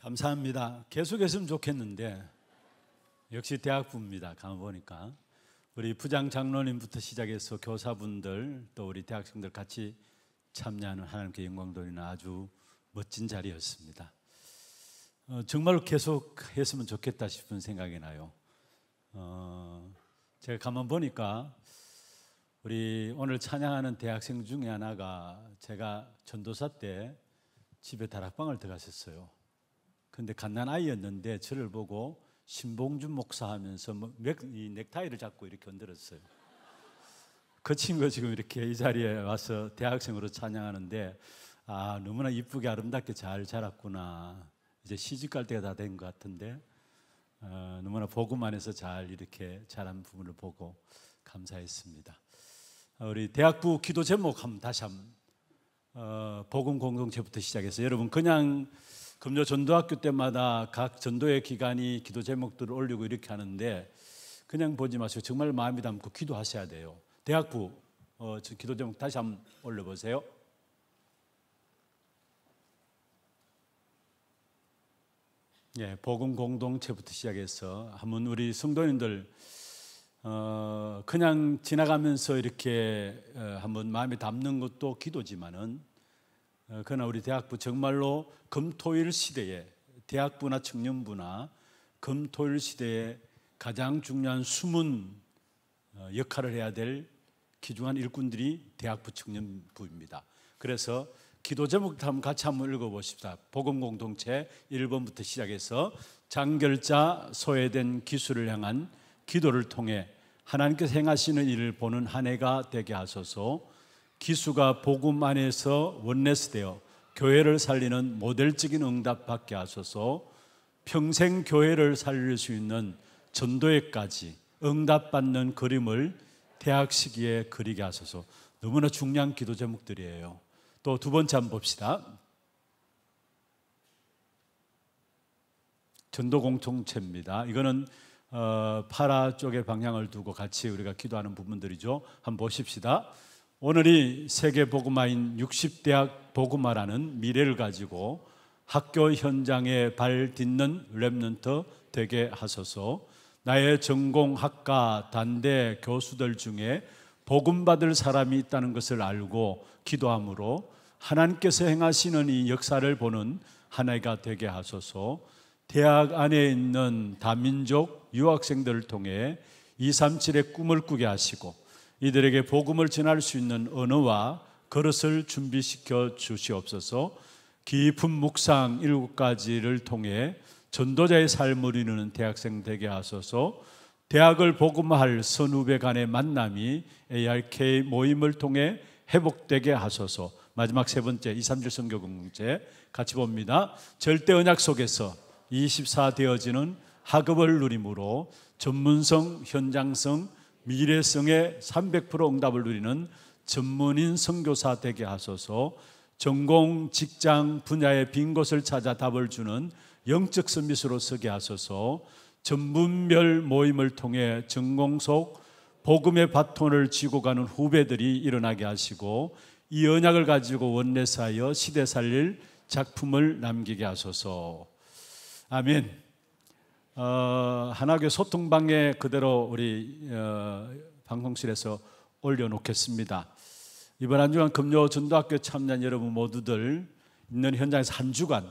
감사합니다. 계속했으면 좋겠는데 역시 대학부입니다. 가보니까 우리 부장 장로님부터 시작해서 교사분들 또 우리 대학생들 같이 참여하는 하나님께 영광 돌리는 아주 멋진 자리였습니다. 어, 정말 계속했으면 좋겠다 싶은 생각이 나요. 어, 제가 가만 보니까 우리 오늘 찬양하는 대학생 중에 하나가 제가 전도사 때 집에 다락방을 들어갔었어요. 근데 갓난아이였는데 저를 보고 신봉준 목사 하면서 뭐이 넥타이를 잡고 이렇게 흔들었어요. 그친구 지금 이렇게 이 자리에 와서 대학생으로 찬양하는데 아 너무나 이쁘게 아름답게 잘 자랐구나 이제 시집 갈 때가 다 된 것 같은데 어, 너무나 복음 안에서 잘 이렇게 자란 부분을 보고 감사했습니다 우리 대학부 기도 제목 한번 다시 한번 어, 복음 공동체부터 시작해서 여러분 그냥 금요 전도학교 때마다 각 전도의 기간이 기도 제목들을 올리고 이렇게 하는데 그냥 보지 마시고 정말 마음이 담고 기도하셔야 돼요. 대학부 어, 기도 제목 다시 한번 올려보세요. 예, 복음 공동체부터 시작해서 한번 우리 성도님들 어, 그냥 지나가면서 이렇게 어, 한번 마음에 담는 것도 기도지만은 어, 그러나 우리 대학부 정말로 금토일 시대에 대학부나 청년부나 금토일 시대에 가장 중요한 숨은 어, 역할을 해야 될 기중한 일꾼들이 대학부 청년부입니다. 그래서 기도 제목 한번 같이 한번 읽어보십시다. 복음 공동체 1번부터 시작해서 장결자 소외된 기술을 향한 기도를 통해 하나님께서 행하시는 일을 보는 한 해가 되게 하소서. 기수가 복음 안에서 원내스되어 교회를 살리는 모델적인 응답밖에 하소서 평생 교회를 살릴 수 있는 전도에까지 응답받는 그림을 대학 시기에 그리게 하소서 너무나 중요한 기도 제목들이에요. 또 두 번째 한번 봅시다. 전도 공통체입니다 이거는 어, 파라 쪽의 방향을 두고 같이 우리가 기도하는 부분들이죠. 한번 보십시다. 오늘이 세계 보그마인 60대학 보그마라는 미래를 가지고 학교 현장에 발 딛는 랩넌트 되게 하소서. 나의 전공 학과 단대 교수들 중에 복음 받을 사람이 있다는 것을 알고 기도함으로 하나님께서 행하시는 이 역사를 보는 한 해가 되게 하소서. 대학 안에 있는 다민족 유학생들을 통해 237의 꿈을 꾸게 하시고 이들에게 복음을 전할 수 있는 언어와 그릇을 준비시켜 주시옵소서. 깊은 묵상 일곱 가지를 통해 전도자의 삶을 이루는 대학생 되게 하소서. 대학을 복음할 선후배 간의 만남이 ARK 모임을 통해 회복되게 하소서. 마지막 세 번째 2, 3절 성교 공동 같이 봅니다. 절대 언약 속에서 24 되어지는 학업을 누림으로 전문성, 현장성, 미래성의 300% 응답을 누리는 전문인 선교사 되게 하소서. 전공, 직장 분야의 빈 곳을 찾아 답을 주는 영적 서밋으로 서게 하소서. 전문별 모임을 통해 전공 속 복음의 바톤을 쥐고 가는 후배들이 일어나게 하시고 이 언약을 가지고 원내사여 시대 살릴 작품을 남기게 하소서. 아멘. 어, 하나교 소통방에 그대로 우리 어, 방송실에서 올려놓겠습니다. 이번 한 주간 금요 전도학교 참여한 여러분 모두들 있는 현장에서 한 주간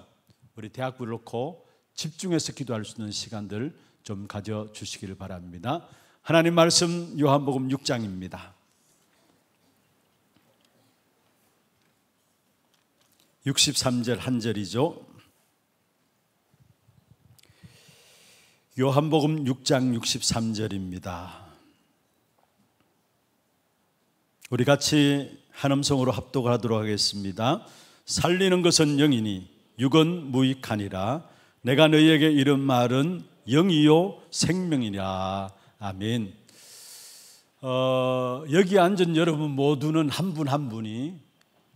우리 대학부를 놓고 집중해서 기도할 수 있는 시간들 좀 가져주시기를 바랍니다. 하나님 말씀 요한복음 6장입니다. 63절 한 절이죠. 요한복음 6장 63절입니다. 우리 같이 한음성으로 합독하도록 하겠습니다. 살리는 것은 영이니 육은 무익하니라 내가 너희에게 이른 말은 영이요 생명이라 아멘. 어, 여기 앉은 여러분 모두는 한 분 한 분이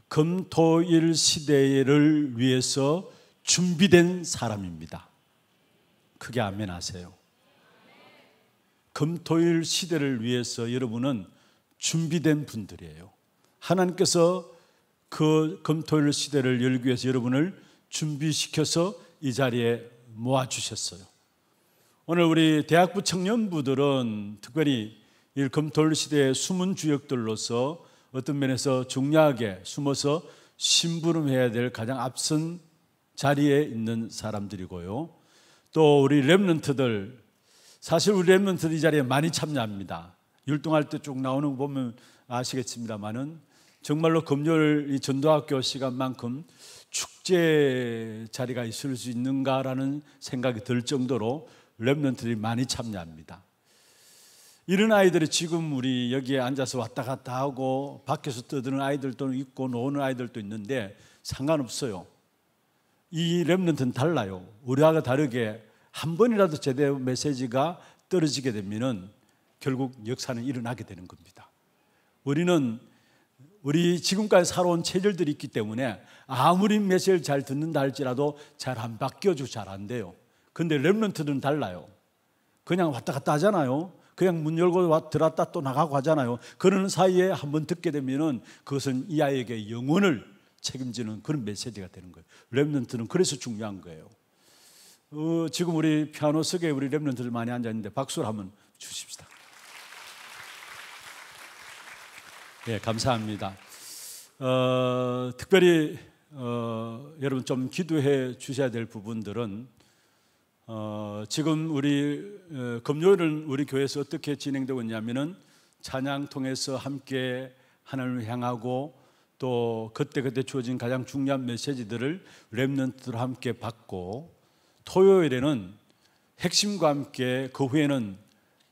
금토일 시대를 위해서 준비된 사람입니다. 크게 안면하세요. 금토일 시대를 위해서 여러분은 준비된 분들이에요. 하나님께서 그 금토일 시대를 열기 위해서 여러분을 준비시켜서 이 자리에 모아 주셨어요. 오늘 우리 대학부 청년부들은 특별히 이 금토일 시대의 숨은 주역들로서 어떤 면에서 중요하게 숨어서 심부름해야 될 가장 앞선 자리에 있는 사람들이고요. 또 우리 랩런트들 사실 우리 랩런트들 이 자리에 많이 참여합니다. 율동할 때 쭉 나오는 거 보면 아시겠습니다만은 정말로 금요일 이 전도학교 시간만큼 축제 자리가 있을 수 있는가라는 생각이 들 정도로 랩런트들이 많이 참여합니다. 이런 아이들이 지금 우리 여기에 앉아서 왔다 갔다 하고 밖에서 떠드는 아이들도 있고 노는 아이들도 있는데 상관없어요. 이 랩런트는 달라요. 우리와 다르게 한 번이라도 제대로 메시지가 떨어지게 되면은 결국 역사는 일어나게 되는 겁니다. 우리는 우리 지금까지 살아온 체질들이 있기 때문에 아무리 메시지를 잘 듣는다 할지라도 잘 안 바뀌어주 고잘 안 돼요. 근데 랩런트는 달라요. 그냥 왔다 갔다 하잖아요. 그냥 문 열고 들었다또 나가고 하잖아요. 그러는 사이에 한 번 듣게 되면은 그것은 이 아이에게 영혼을 책임지는 그런 메시지가 되는 거예요. 랩런트는 그래서 중요한 거예요. 어, 지금 우리 피아노 속에 우리 랩런트들 많이 앉아 있는데 박수를 한번 주십시다. 예, 네, 감사합니다. 어, 특별히 어, 여러분 좀 기도해 주셔야 될 부분들은 어, 지금 우리 어, 금요일은 우리 교회에서 어떻게 진행되고 있냐면은 찬양 통해서 함께 하나을 향하고 또 그때그때 주어진 가장 중요한 메시지들을 랩런트들 함께 받고 토요일에는 핵심과 함께 그 후에는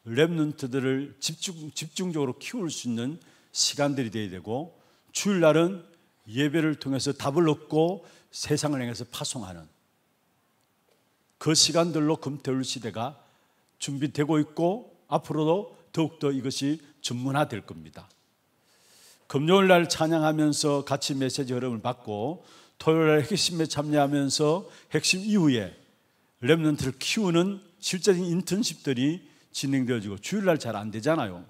랩런트들을 집중, 집중적으로 키울 수 있는 시간들이 돼야 되고 주일날은 예배를 통해서 답을 얻고 세상을 향해서 파송하는 그 시간들로 금태울 시대가 준비되고 있고 앞으로도 더욱더 이것이 전문화될 겁니다. 금요일 날 찬양하면서 같이 메시지 흐름을 받고 토요일 날 핵심에 참여하면서 핵심 이후에 랩런트를 키우는 실제적인 인턴십들이 진행되어지고 주일날 잘 안 되잖아요.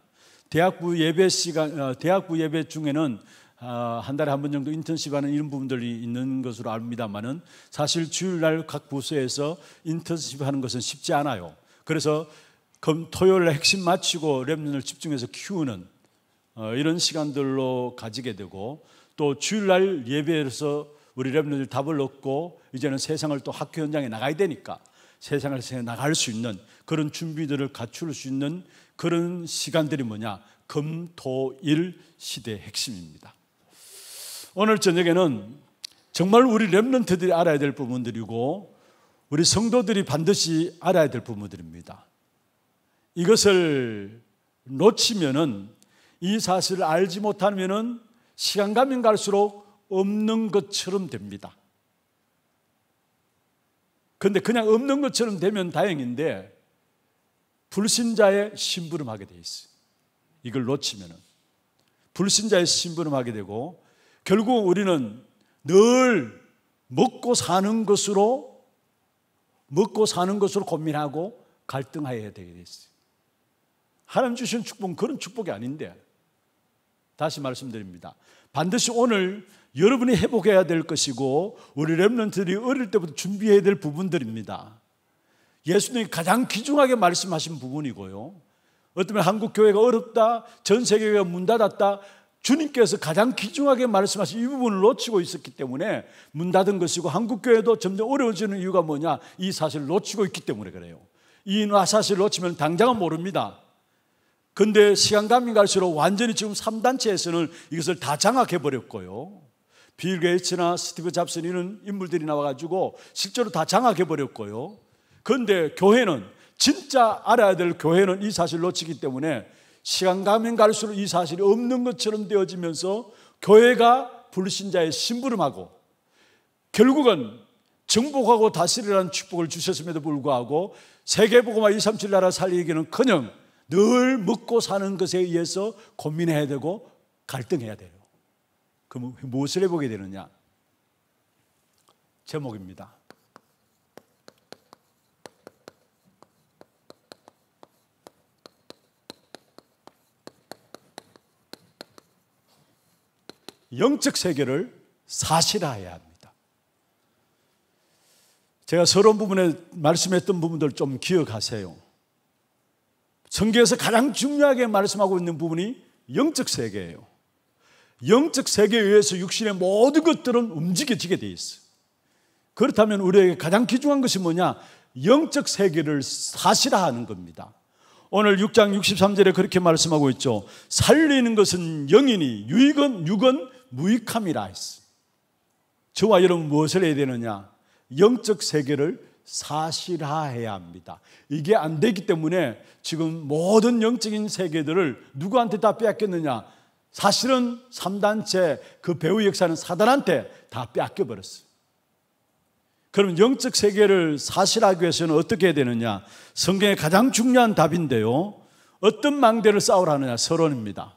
대학부 예배 시간, 어, 대학부 예배 중에는 아, 한 달에 한 번 정도 인턴십하는 이런 부분들이 있는 것으로 압니다만은 사실 주일날 각 부서에서 인턴십하는 것은 쉽지 않아요. 그래서 금 토요일 핵심 마치고 렘넌을 집중해서 키우는 어, 이런 시간들로 가지게 되고 또 주일날 예배에서 우리 랩런들 답을 얻고 이제는 세상을 또 학교 현장에 나가야 되니까 세상을 나갈 수 있는 그런 준비들을 갖출 수 있는 그런 시간들이 뭐냐 금토일 시대의 핵심입니다. 오늘 저녁에는 정말 우리 랩런트들이 알아야 될 부분들이고 우리 성도들이 반드시 알아야 될 부분들입니다. 이것을 놓치면은 이 사실을 알지 못하면 시간 가면 갈수록 없는 것처럼 됩니다. 근데 그냥 없는 것처럼 되면 다행인데 불신자의 심부름하게 돼 있어. 요 이걸 놓치면 불신자의 심부름하게 되고 결국 우리는 늘 먹고 사는 것으로 먹고 사는 것으로 고민하고 갈등하여야 되게 돼 있어. 요 하나님 주신 축복은 그런 축복이 아닌데 다시 말씀드립니다. 반드시 오늘 여러분이 회복해야 될 것이고 우리 랩런트들이 어릴 때부터 준비해야 될 부분들입니다. 예수님이 가장 귀중하게 말씀하신 부분이고요. 어쩌면 한국 교회가 어렵다, 전 세계가 문 닫았다. 주님께서 가장 귀중하게 말씀하신 이 부분을 놓치고 있었기 때문에 문 닫은 것이고 한국 교회도 점점 어려워지는 이유가 뭐냐? 이 사실을 놓치고 있기 때문에 그래요. 이 사실을 놓치면 당장은 모릅니다. 근데 시간 가면 갈수록 완전히 지금 3단체에서는 이것을 다 장악해버렸고요. 빌 게이츠나 스티브 잡슨 이런 인물들이 나와가지고 실제로 다 장악해버렸고요. 그런데 교회는 진짜 알아야 될 교회는 이 사실을 놓치기 때문에 시간 가면 갈수록 이 사실이 없는 것처럼 되어지면서 교회가 불신자의 심부름하고 결국은 정복하고 다스리라는 축복을 주셨음에도 불구하고 세계보고마 237 나라 살리기는 커녕 늘 먹고 사는 것에 의해서 고민해야 되고 갈등해야 돼요. 그럼 뭐, 무엇을 해보게 되느냐? 제목입니다. 영적 세계를 사실화해야 합니다. 제가 서론 부분에 말씀했던 부분들 좀 기억하세요. 성경에서 가장 중요하게 말씀하고 있는 부분이 영적 세계예요. 영적 세계에 의해서 육신의 모든 것들은 움직여지게 돼 있어. 그렇다면 우리에게 가장 귀중한 것이 뭐냐? 영적 세계를 사실화하는 겁니다. 오늘 6장 63절에 그렇게 말씀하고 있죠. 살리는 것은 영이니 유익은 육은 무익함이라 했어. 저와 여러분 무엇을 해야 되느냐? 영적 세계를 사실화해야 합니다. 이게 안 되기 때문에 지금 모든 영적인 세계들을 누구한테 다 빼앗겼느냐? 사실은 3단체 그 배우 역사는 사단한테 다 빼앗겨 버렸어요. 그럼 영적 세계를 사실하기 위해서는 어떻게 해야 되느냐? 성경의 가장 중요한 답인데요. 어떤 망대를 싸우라느냐? 서론입니다.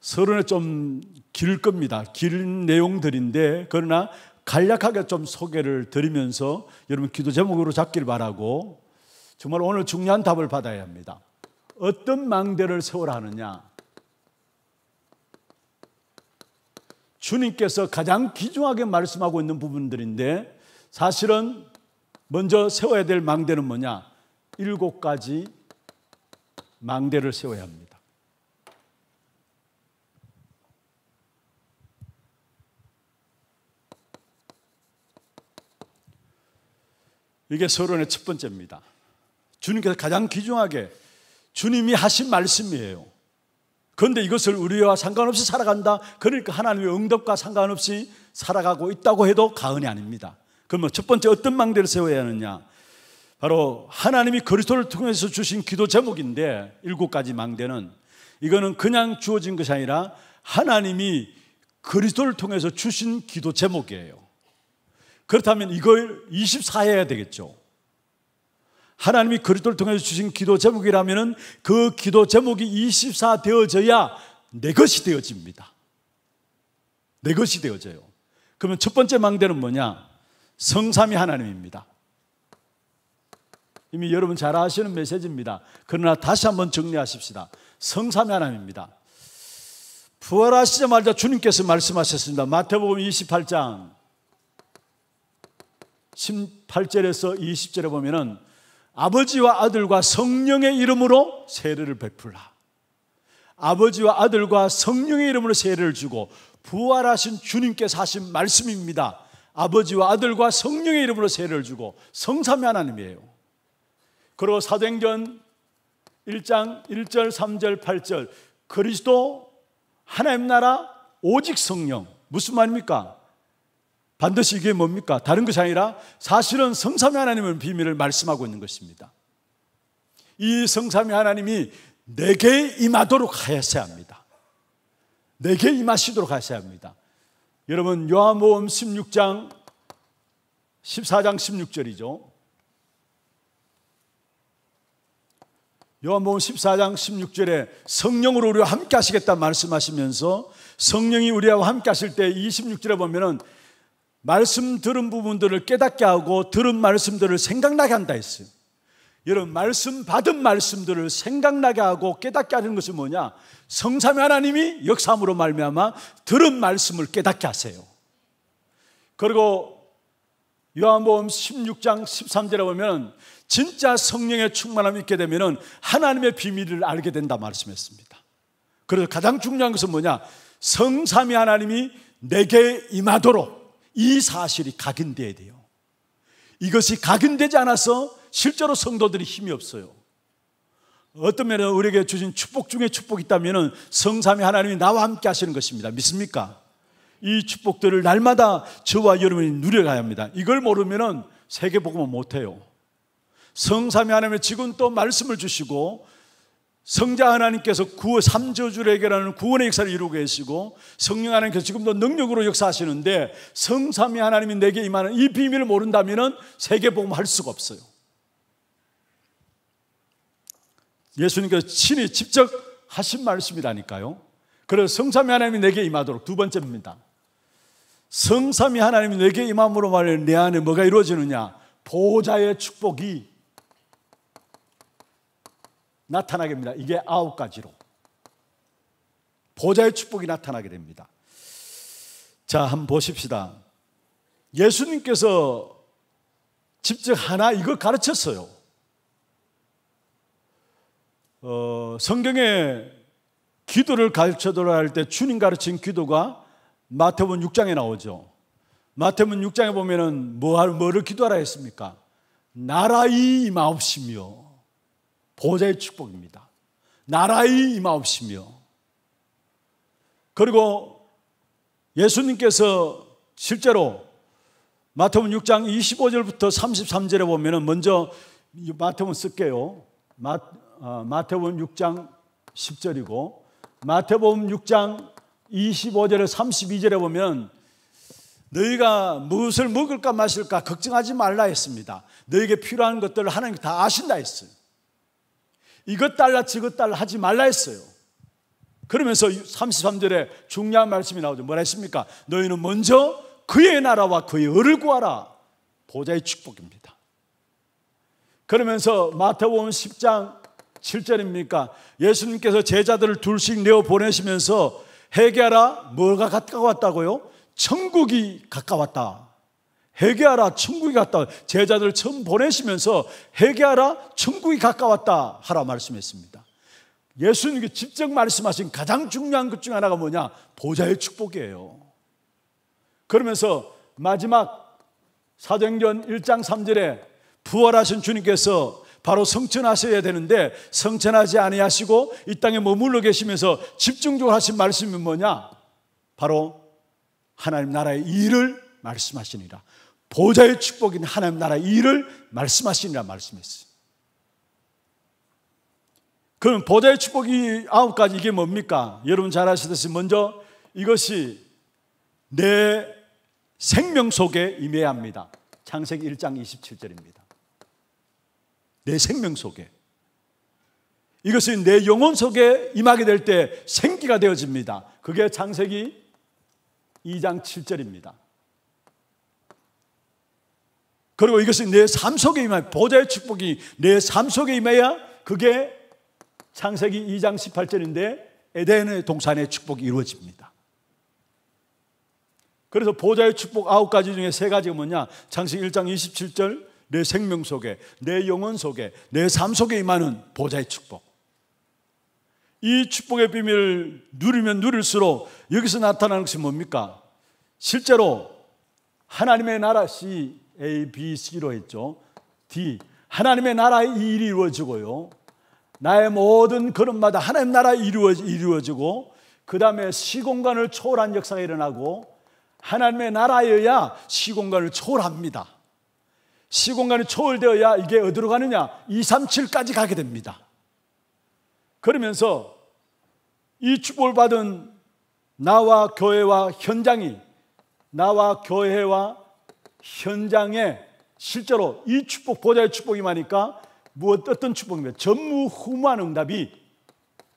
서론에 좀길 겁니다. 길 내용들인데, 그러나 간략하게 좀 소개를 드리면서 여러분 기도 제목으로 잡길 바라고 정말 오늘 중요한 답을 받아야 합니다. 어떤 망대를 세우라 하느냐? 주님께서 가장 귀중하게 말씀하고 있는 부분들인데 사실은 먼저 세워야 될 망대는 뭐냐? 일곱 가지 망대를 세워야 합니다. 이게 서론의 첫 번째입니다. 주님께서 가장 귀중하게 주님이 하신 말씀이에요. 그런데 이것을 우리와 상관없이 살아간다. 그러니까 하나님의 응답과 상관없이 살아가고 있다고 해도 가은이 아닙니다. 그러면 뭐 첫 번째 어떤 망대를 세워야 하느냐? 바로 하나님이 그리스도를 통해서 주신 기도 제목인데 일곱 가지 망대는 이거는 그냥 주어진 것이 아니라 하나님이 그리스도를 통해서 주신 기도 제목이에요. 그렇다면 이걸 24해야 되겠죠. 하나님이 그리스도를 통해서 주신 기도 제목이라면은 그 기도 제목이 24 되어져야 내 것이 되어집니다. 내 것이 되어져요. 그러면 첫 번째 망대는 뭐냐? 성삼이 하나님입니다. 이미 여러분 잘 아시는 메시지입니다. 그러나 다시 한번 정리하십시다. 성삼이 하나님입니다. 부활하시자마자 주님께서 말씀하셨습니다. 마태복음 28장 18절에서 20절에 보면은 아버지와 아들과 성령의 이름으로 세례를 베풀라. 아버지와 아들과 성령의 이름으로 세례를 주고 부활하신 주님께서 하신 말씀입니다. 아버지와 아들과 성령의 이름으로 세례를 주고 성삼위 하나님이에요. 그리고 사도행전 1장 1절 3절 8절 그리스도 하나님 나라 오직 성령 무슨 말입니까? 반드시 이게 뭡니까? 다른 것이 아니라 사실은 성삼위 하나님의 비밀을 말씀하고 있는 것입니다. 이 성삼위 하나님이 내게 임하도록 하셔야 합니다. 내게 임하시도록 하셔야 합니다. 여러분 요한복음 16장 14장 16절이죠. 요한복음 14장 16절에 성령으로 우리와 함께 하시겠다 말씀하시면서 성령이 우리와 함께 하실 때 26절에 보면은 말씀 들은 부분들을 깨닫게 하고 들은 말씀들을 생각나게 한다 했어요. 여러분 말씀 받은 말씀들을 생각나게 하고 깨닫게 하는 것은 뭐냐? 성삼위 하나님이 역삼으로 말미암아 들은 말씀을 깨닫게 하세요. 그리고 요한복음 16장 13절에 보면 진짜 성령의 충만함이 있게 되면 하나님의 비밀을 알게 된다 말씀했습니다. 그래서 가장 중요한 것은 뭐냐? 성삼위 하나님이 내게 임하도록 이 사실이 각인돼야 돼요. 이것이 각인되지 않아서 실제로 성도들이 힘이 없어요. 어떤 면에 우리에게 주신 축복 중에 축복이 있다면 성삼위 하나님이 나와 함께 하시는 것입니다. 믿습니까? 이 축복들을 날마다 저와 여러분이 누려가야 합니다. 이걸 모르면 세계복음은 못해요. 성삼위 하나님의 지금 또 말씀을 주시고 성자 하나님께서 구호 3저주를 해결하는 구원의 역사를 이루고 계시고 성령 하나님께서 지금도 능력으로 역사하시는데 성삼위 하나님이 내게 임하는 이 비밀을 모른다면 세계복음 할 수가 없어요. 예수님께서 친히 직접 하신 말씀이라니까요. 그래서 성삼위 하나님이 내게 임하도록 두 번째입니다. 성삼위 하나님이 내게 임함으로 말해 내 안에 뭐가 이루어지느냐? 보호자의 축복이 나타나게 됩니다. 이게 아홉 가지로. 보좌의 축복이 나타나게 됩니다. 자, 한번 보십시다. 예수님께서 집중 하나 이걸 가르쳤어요. 어, 성경에 기도를 가르쳐달라 할때 주님 가르친 기도가 마태복 6장에 나오죠. 마태복 6장에 보면은 뭐 뭐를 기도하라 했습니까? 나라의 마옵시며 보좌의 축복입니다. 나라의 임하옵시며 그리고 예수님께서 실제로 마태복음 6장 25절부터 33절에 보면은 먼저 마태복음 쓸게요. 마, 어, 마태복음 6장 10절이고 마태복음 6장 25절에 32절에 보면 너희가 무엇을 먹을까 마실까 걱정하지 말라 했습니다. 너에게 필요한 것들을 하나님 다 아신다 했어요. 이것 달라 저것 달라 하지 말라 했어요. 그러면서 33절에 중요한 말씀이 나오죠. 뭐라 했습니까? 너희는 먼저 그의 나라와 그의 의를 구하라. 보좌의 축복입니다. 그러면서 마태복음 10장 7절입니까? 예수님께서 제자들을 둘씩 내어 보내시면서 해결하라 뭐가 가까웠다고요? 천국이 가까웠다. 회개하라 천국이 갔다제자들 처음 보내시면서 회개하라 천국이 가까웠다 하라 말씀했습니다. 예수님께 직접 말씀하신 가장 중요한 것 중 하나가 뭐냐? 보좌의 축복이에요. 그러면서 마지막 사도행전 1장 3절에 부활하신 주님께서 바로 성천하셔야 되는데 성천하지 아니하시고 이 땅에 머물러 계시면서 집중적으로 하신 말씀이 뭐냐? 바로 하나님 나라의 일을 말씀하시니라. 보좌의 축복인 하나님 나라 일을 말씀하시니라 말씀했어요. 그럼 보좌의 축복이 아홉 가지 이게 뭡니까? 여러분 잘 아시듯이 먼저 이것이 내 생명 속에 임해야 합니다. 창세기 1장 27절입니다. 내 생명 속에. 이것이 내 영혼 속에 임하게 될 때 생기가 되어집니다. 그게 창세기 2장 7절입니다. 그리고 이것이 내 삶 속에 임하여 보좌의 축복이 내 삶 속에 임해야 그게 창세기 2장 18절인데 에덴의 동산의 축복이 이루어집니다. 그래서 보좌의 축복 아홉 가지 중에 세 가지가 뭐냐? 창세기 1장 27절 내 생명 속에 내 영혼 속에 내 삶 속에 임하는 보좌의 축복. 이 축복의 비밀을 누리면 누릴수록 여기서 나타나는 것이 뭡니까? 실제로 하나님의 나라시 A, B, C로 했죠. D. 하나님의 나라의 일이 이루어지고요. 나의 모든 걸음마다 하나님 나라의 이루어지, 이루어지고 그 다음에 시공간을 초월한 역사가 일어나고 하나님의 나라여야 시공간을 초월합니다. 시공간이 초월되어야 이게 어디로 가느냐? 2, 3, 7까지 가게 됩니다. 그러면서 이 축복을 받은 나와 교회와 현장이 나와 교회와 현장에 실제로 이 축복, 보좌의 축복이 많으니까 무엇, 어떤 축복입니까? 전무후무한 응답이,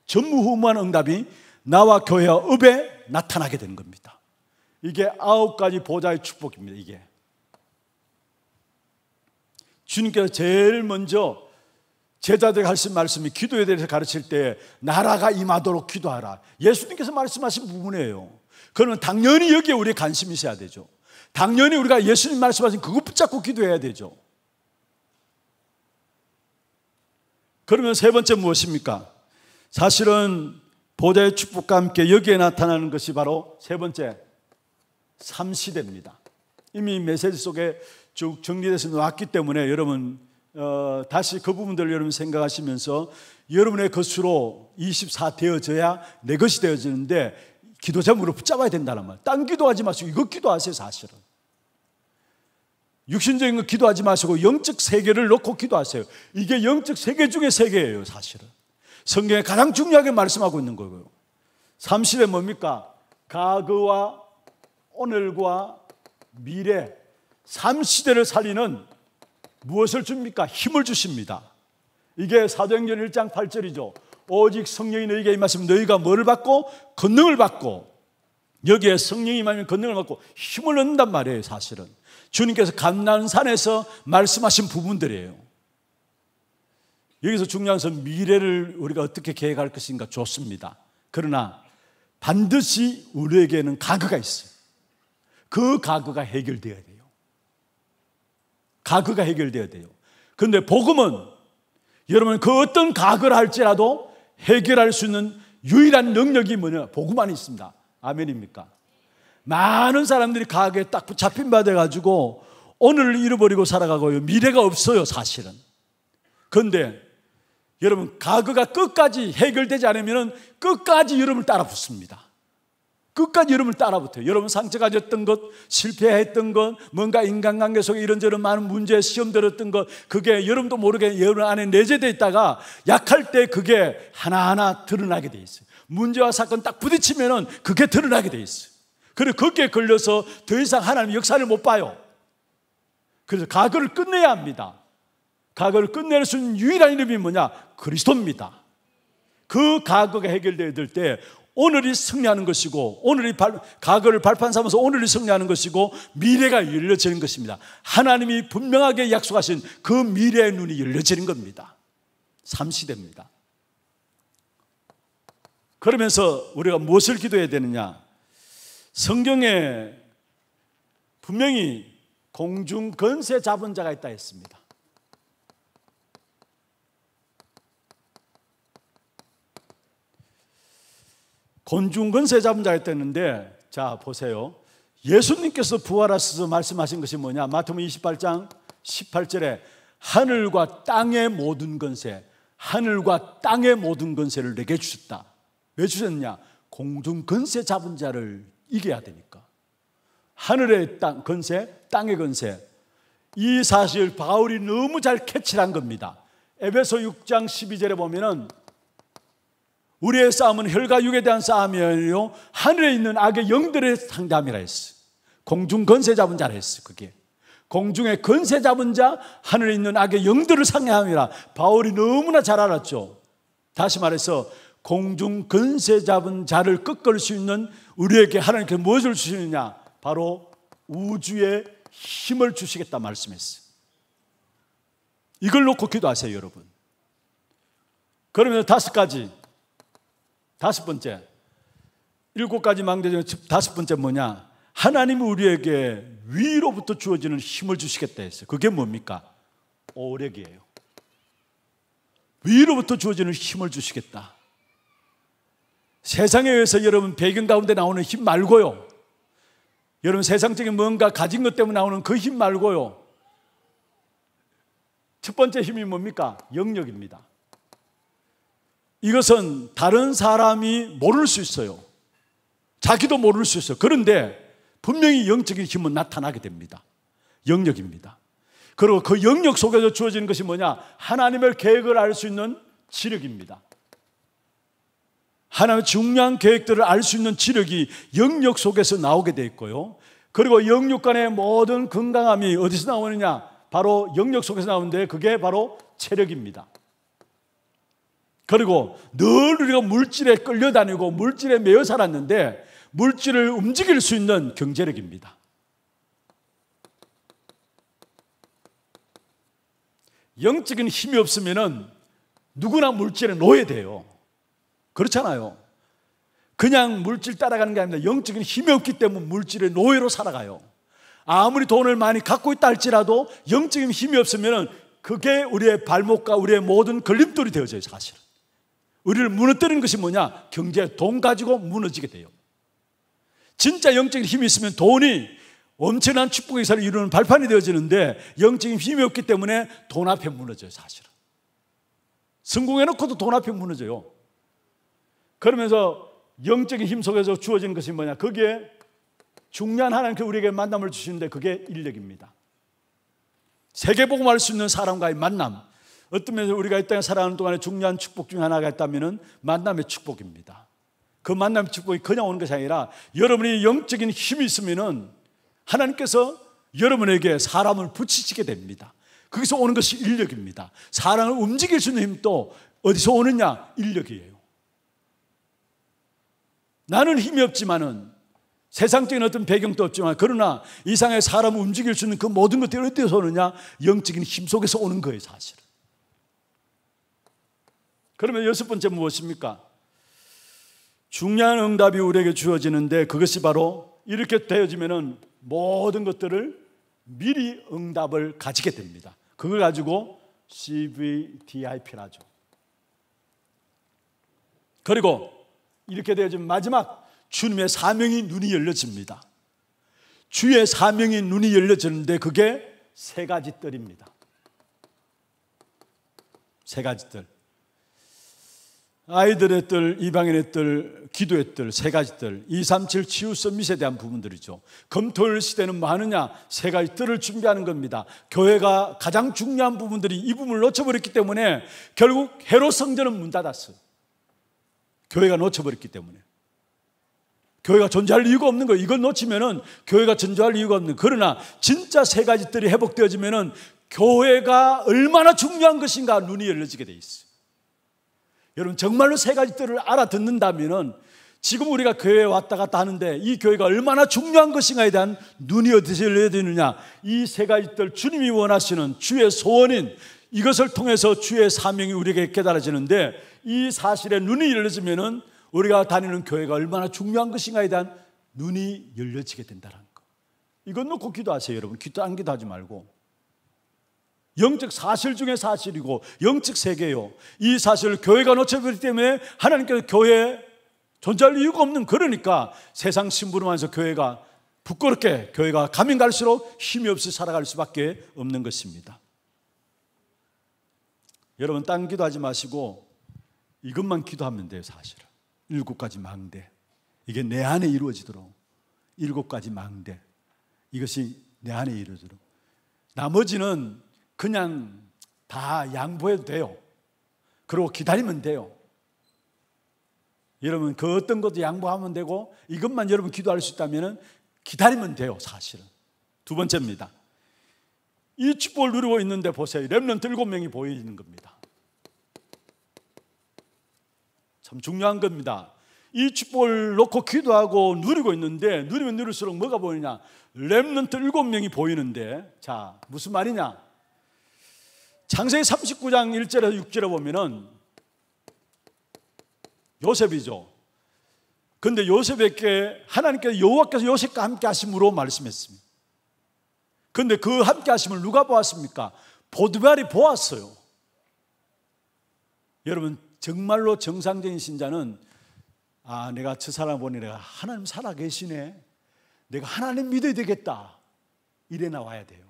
전무후무한 응답이 나와 교회와 읍에 나타나게 되는 겁니다. 이게 아홉 가지 보좌의 축복입니다, 이게. 주님께서 제일 먼저 제자들 하신 말씀이 기도에 대해서 가르칠 때 나라가 임하도록 기도하라. 예수님께서 말씀하신 부분이에요. 그러면 당연히 여기에 우리 관심이 있어야 되죠. 당연히 우리가 예수님 말씀하신 그거 붙잡고 기도해야 되죠. 그러면 세 번째 무엇입니까? 사실은 보좌의 축복과 함께 여기에 나타나는 것이 바로 세 번째 삼시대입니다. 이미 메시지 속에 쭉 정리돼서 왔기 때문에 여러분 어, 다시 그 부분들을 여러분 생각하시면서 여러분의 것으로 24 되어져야 내 것이 되어지는데 기도자 무릎 붙잡아야 된다는 말. 딴 기도하지 마시고 이것 기도하세요, 사실은. 육신적인 거 기도하지 마시고 영적 세계를 놓고 기도하세요. 이게 영적 세계 중의 세계예요, 사실은. 성경에 가장 중요하게 말씀하고 있는 거고요. 삼시대 뭡니까? 과거와 오늘과 미래, 삼시대를 살리는 무엇을 줍니까? 힘을 주십니다. 이게 사도행전 1장 8절이죠. 오직 성령이 너희에게 임하시면 너희가 뭐를 받고? 권능을 받고 여기에 성령이 임하면 권능을 받고 힘을 얻는단 말이에요 사실은 주님께서 감난산에서 말씀하신 부분들이에요 여기서 중요한 것은 미래를 우리가 어떻게 계획할 것인가 좋습니다 그러나 반드시 우리에게는 가그가 있어요 그 가그가 해결되어야 돼요 가그가 해결되어야 돼요 그런데 복음은 여러분 그 어떤 가그를 할지라도 해결할 수 있는 유일한 능력이 뭐냐? 복음 안 있습니다. 아멘입니까? 많은 사람들이 가게에 딱 잡힌 바 돼가지고 오늘을 잃어버리고 살아가고요. 미래가 없어요, 사실은. 그런데 여러분, 과거가 끝까지 해결되지 않으면 끝까지 여러분을 따라 붙습니다. 끝까지 여러분을 따라붙어요. 여러분 상처 가졌던 것, 실패했던 것, 뭔가 인간관계 속에 이런저런 많은 문제, 에 시험 들었던 것, 그게 여러분도 모르게 여러분 안에 내재되어 있다가 약할 때 그게 하나하나 드러나게 돼 있어요. 문제와 사건 딱 부딪히면은 그게 드러나게 돼 있어요. 그리고 거기에 걸려서 더 이상 하나님 역사를 못 봐요. 그래서 과거를 끝내야 합니다. 과거를 끝낼 수 있는 유일한 이름이 뭐냐? 그리스도입니다. 그 과거가 해결되어야 될때 오늘이 승리하는 것이고 오늘이 발, 과거를 발판 삼아서 오늘이 승리하는 것이고 미래가 열려지는 것입니다. 하나님이 분명하게 약속하신 그 미래의 눈이 열려지는 겁니다. 삼시대입니다. 그러면서 우리가 무엇을 기도해야 되느냐? 성경에 분명히 공중 건세 잡은 자가 있다 했습니다. 건중근 세자분자였다는데 자 보세요. 예수님께서 부활하셔서 말씀하신 것이 뭐냐? 마태복음 28장 18절에 하늘과 땅의 모든 권세, 하늘과 땅의 모든 권세를 내게 주셨다. 왜 주셨냐? 공중 권세 잡은 자를 이겨야 되니까. 하늘의 땅 권세, 땅의 권세. 이 사실 바울이 너무 잘 캐치한 겁니다. 에베소 6장 12절에 보면은 우리의 싸움은 혈과 육에 대한 싸움이 아니요 하늘에 있는 악의 영들의 상담이라 했어. 공중 건세 잡은 자라 했어. 그게 공중에 건세 잡은 자, 하늘에 있는 악의 영들을 상해함이라. 바울이 너무나 잘 알았죠. 다시 말해서 공중 근세 잡은 자를 꺾을 수 있는 우리에게 하나님께서 무엇을 주시느냐? 바로 우주의 힘을 주시겠다 말씀했어요. 이걸 놓고 기도하세요, 여러분. 그러면 다섯 가지 다섯 번째, 일곱 가지 망대 중에 다섯 번째 뭐냐? 하나님이 우리에게 위로부터 주어지는 힘을 주시겠다 했어요. 그게 뭡니까? 오력이에요. 위로부터 주어지는 힘을 주시겠다. 세상에 의해서 여러분 배경 가운데 나오는 힘 말고요. 여러분 세상적인 뭔가 가진 것 때문에 나오는 그 힘 말고요. 첫 번째 힘이 뭡니까? 영역입니다. 이것은 다른 사람이 모를 수 있어요. 자기도 모를 수 있어요. 그런데 분명히 영적인 힘은 나타나게 됩니다. 영역입니다. 그리고 그 영역 속에서 주어지는 것이 뭐냐? 하나님의 계획을 알 수 있는 지력입니다. 하나님의 중요한 계획들을 알 수 있는 지력이 영역 속에서 나오게 되어 있고요. 그리고 영역 간의 모든 건강함이 어디서 나오느냐? 바로 영역 속에서 나오는데 그게 바로 체력입니다. 그리고 늘 우리가 물질에 끌려다니고 물질에 매여 살았는데 물질을 움직일 수 있는 경제력입니다. 영적인 힘이 없으면 누구나 물질에 노예돼요. 그렇잖아요. 그냥 물질 따라가는 게 아닙니다. 영적인 힘이 없기 때문에 물질의 노예로 살아가요. 아무리 돈을 많이 갖고 있다 할지라도 영적인 힘이 없으면 그게 우리의 발목과 우리의 모든 걸림돌이 되어져요, 사실은. 우리를 무너뜨리는 것이 뭐냐? 경제 돈 가지고 무너지게 돼요. 진짜 영적인 힘이 있으면 돈이 엄청난 축복의 사를 이루는 발판이 되어지는데 영적인 힘이 없기 때문에 돈 앞에 무너져요, 사실은. 성공해놓고도 돈 앞에 무너져요. 그러면서 영적인 힘 속에서 주어지는 것이 뭐냐? 거기 중요한 하나님께 우리에게 만남을 주시는데 그게 인력입니다. 세계복음할 수 있는 사람과의 만남, 어떤 면에서 우리가 이 땅에 살아가는 동안에 중요한 축복 중에 하나가 있다면 만남의 축복입니다. 그 만남의 축복이 그냥 오는 것이 아니라 여러분이 영적인 힘이 있으면 하나님께서 여러분에게 사람을 붙이시게 됩니다. 거기서 오는 것이 인력입니다. 사람을 움직일 수 있는 힘도 어디서 오느냐? 인력이에요. 나는 힘이 없지만은 세상적인 어떤 배경도 없지만 그러나 이상의 사람을 움직일 수 있는 그 모든 것들이 어디서 오느냐? 영적인 힘 속에서 오는 거예요, 사실은. 그러면 여섯 번째 무엇입니까? 중요한 응답이 우리에게 주어지는데 그것이 바로 이렇게 되어지면은 모든 것들을 미리 응답을 가지게 됩니다. 그걸 가지고 CVDIP라죠. 그리고 이렇게 되어진 마지막 주님의 사명이 눈이 열려집니다. 주의 사명이 눈이 열려지는데 그게 세 가지 뜰입니다. 세 가지 뜰. 아이들의 뜰, 이방인의 뜰, 기도의 뜰, 세 가지 뜰, 237 치유 서밋에 대한 부분들이죠. 검토일 시대는 많으냐, 뭐 세 가지 뜰을 준비하는 겁니다. 교회가 가장 중요한 부분들이 이 부분을 놓쳐버렸기 때문에 결국 해로 성전은 문 닫았어요. 교회가 놓쳐버렸기 때문에. 교회가 존재할 이유가 없는 거예요. 이걸 놓치면은 교회가 존재할 이유가 없는. 그러나 진짜 세 가지 뜰이 회복되어지면은 교회가 얼마나 중요한 것인가 눈이 열려지게 돼 있어요. 여러분 정말로 세 가지 뜻을 알아듣는다면은 지금 우리가 교회에 왔다 갔다 하는데 이 교회가 얼마나 중요한 것인가에 대한 눈이 어디서 열려야 되느냐. 이 세 가지 뜻 주님이 원하시는 주의 소원인 이것을 통해서 주의 사명이 우리에게 깨달아지는데 이 사실에 눈이 열려지면은 우리가 다니는 교회가 얼마나 중요한 것인가에 대한 눈이 열려지게 된다는 거. 이건 놓고 기도하세요, 여러분. 기도 안 기도하지 말고. 영적 사실 중에 사실이고 영적 세계요. 이 사실을 교회가 놓쳐버리기 때문에 하나님께서 교회 존재할 이유가 없는 그러니까 세상 심부름하면서 교회가 부끄럽게 교회가 가면 갈수록 힘이 없이 살아갈 수밖에 없는 것입니다. 여러분 딴 기도하지 마시고 이것만 기도하면 돼요 사실은. 일곱 가지 망대. 이게 내 안에 이루어지도록 일곱 가지 망대. 이것이 내 안에 이루어지도록. 나머지는 그냥 다 양보해도 돼요. 그리고 기다리면 돼요. 여러분 그 어떤 것도 양보하면 되고 이것만 여러분 기도할 수 있다면 기다리면 돼요 사실은 두 번째입니다 이 축복을 누리고 있는데 보세요 렘런트 일곱 명이 보이는 겁니다 참 중요한 겁니다 이 축복을 놓고 기도하고 누리고 있는데 누리면 누릴수록 뭐가 보이냐 렘런트 일곱 명이 보이는데 자 무슨 말이냐 장세기 39장 1절에서 6절에 보면은 요셉이죠. 근데 요셉에게 하나님께서 여호와께서 요셉과 함께 하심으로 말씀했습니다. 근데 그 함께 하심을 누가 보았습니까? 보드발이 보았어요. 여러분 정말로 정상적인 신자는 아 내가 저 사람 보니 내가 하나님 살아 계시네. 내가 하나님 믿어야 되겠다. 이래 나와야 돼요.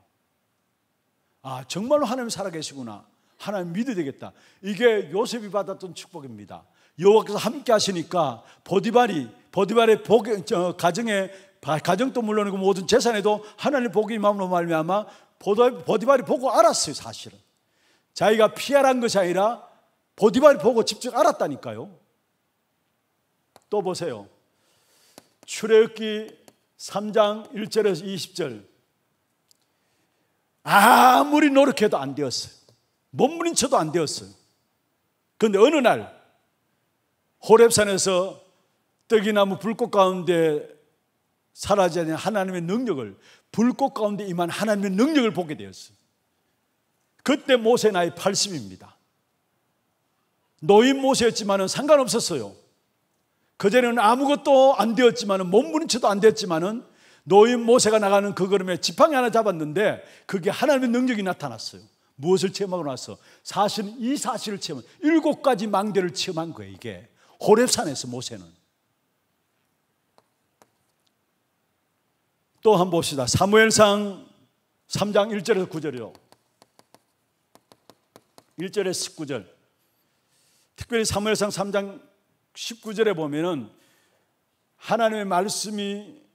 아, 정말로 하나님 살아계시구나. 하나님 믿어야 되겠다. 이게 요셉이 받았던 축복입니다. 여호와께서 함께 하시니까 보디발이 보디발의 복, 저, 가정에 가정도 물론이고 모든 재산에도 하나님 복이 마음으로 말미암아 보디발이 보고 알았어요 사실은 자기가 피하란 것이 아니라 보디발이 보고 직접 알았다니까요 또 보세요 출애굽기 3장 1절에서 20절 아무리 노력해도 안 되었어요. 몸부림쳐도 안 되었어요. 그런데 어느 날 호랩산에서 떡이나무 불꽃 가운데 사라지는 하나님의 능력을 불꽃 가운데 임한 하나님의 능력을 보게 되었어요. 그때 모세 나이 80입니다. 노인 모세였지만은 상관없었어요. 그전에는 아무것도 안 되었지만은 몸부림쳐도 안 됐지만은 노인 모세가 나가는 그 걸음에 지팡이 하나 잡았는데 그게 하나님의 능력이 나타났어요. 무엇을 체험하고 나서 사실 이 사실을 체험한 일곱 가지 망대를 체험한 거예요. 이게 호렙산에서 모세는 또한 봅시다. 사무엘상 3장 1절에서 9절이요. 1절에서 19절. 특별히 사무엘상 3장 19절에 보면은 하나님의 말씀이